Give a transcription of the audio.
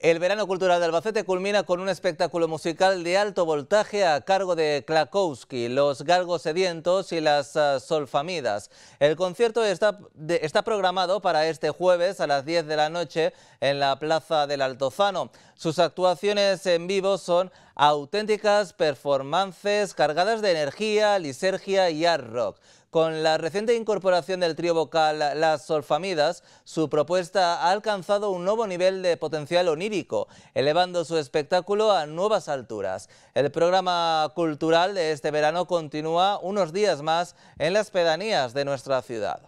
El verano cultural de Albacete culmina con un espectáculo musical de alto voltaje a cargo de Klakowski, los galgos sedientos y las ah, solfamidas. El concierto está, está programado para este jueves a las 10 de la noche en la Plaza del Altozano. Sus actuaciones en vivo son auténticas performances cargadas de energía, lisergia y art rock. Con la reciente incorporación del trío vocal Las Solfamidas, su propuesta ha alcanzado un nuevo nivel de potencial onírico, elevando su espectáculo a nuevas alturas. El programa cultural de este verano continúa unos días más en las pedanías de nuestra ciudad.